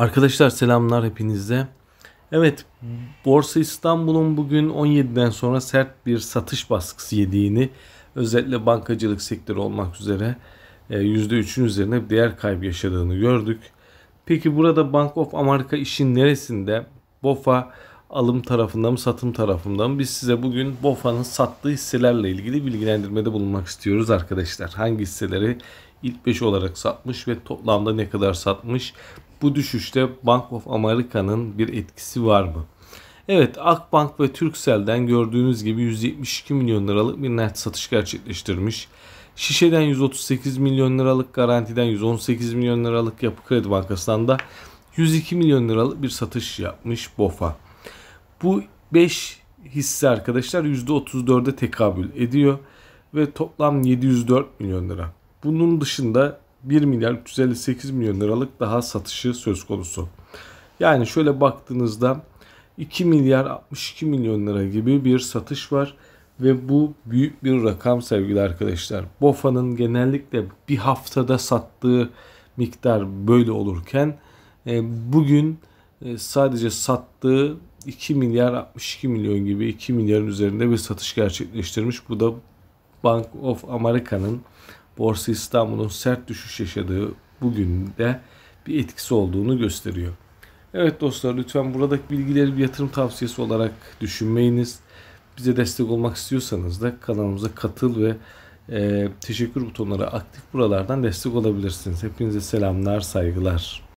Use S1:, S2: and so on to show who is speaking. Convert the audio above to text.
S1: Arkadaşlar selamlar hepinize. Evet Borsa İstanbul'un bugün 17'den sonra sert bir satış baskısı yediğini özellikle bankacılık sektörü olmak üzere %3'ün e, üzerine bir değer kaybı yaşadığını gördük. Peki burada Bank of America işin neresinde? BOFA alım tarafında mı satım tarafında mı? Biz size bugün BOFA'nın sattığı hisselerle ilgili bilgilendirmede bulunmak istiyoruz arkadaşlar. Hangi hisseleri ilk 5 olarak satmış ve toplamda ne kadar satmış bu düşüşte Bank of America'nın bir etkisi var mı? Evet Akbank ve Türksel'den gördüğünüz gibi 172 milyon liralık bir net satış gerçekleştirmiş. Şişe'den 138 milyon liralık, garantiden 118 milyon liralık, Yapı Kredi Bankası'ndan da 102 milyon liralık bir satış yapmış BOFA. Bu 5 hisse arkadaşlar %34'e tekabül ediyor ve toplam 704 milyon lira. Bunun dışında 1 milyar 358 milyon liralık daha satışı söz konusu. Yani şöyle baktığınızda 2 milyar 62 milyon lira gibi bir satış var ve bu büyük bir rakam sevgili arkadaşlar. BOFA'nın genellikle bir haftada sattığı miktar böyle olurken e, bugün e, sadece sattığı 2 milyar 62 milyon gibi 2 milyarın üzerinde bir satış gerçekleştirmiş. Bu da Bank of America'nın Borsa İstanbul'un sert düşüş yaşadığı bugün de bir etkisi olduğunu gösteriyor. Evet dostlar lütfen buradaki bilgileri bir yatırım tavsiyesi olarak düşünmeyiniz. Bize destek olmak istiyorsanız da kanalımıza katıl ve e, teşekkür butonları aktif buralardan destek olabilirsiniz. Hepinize selamlar, saygılar.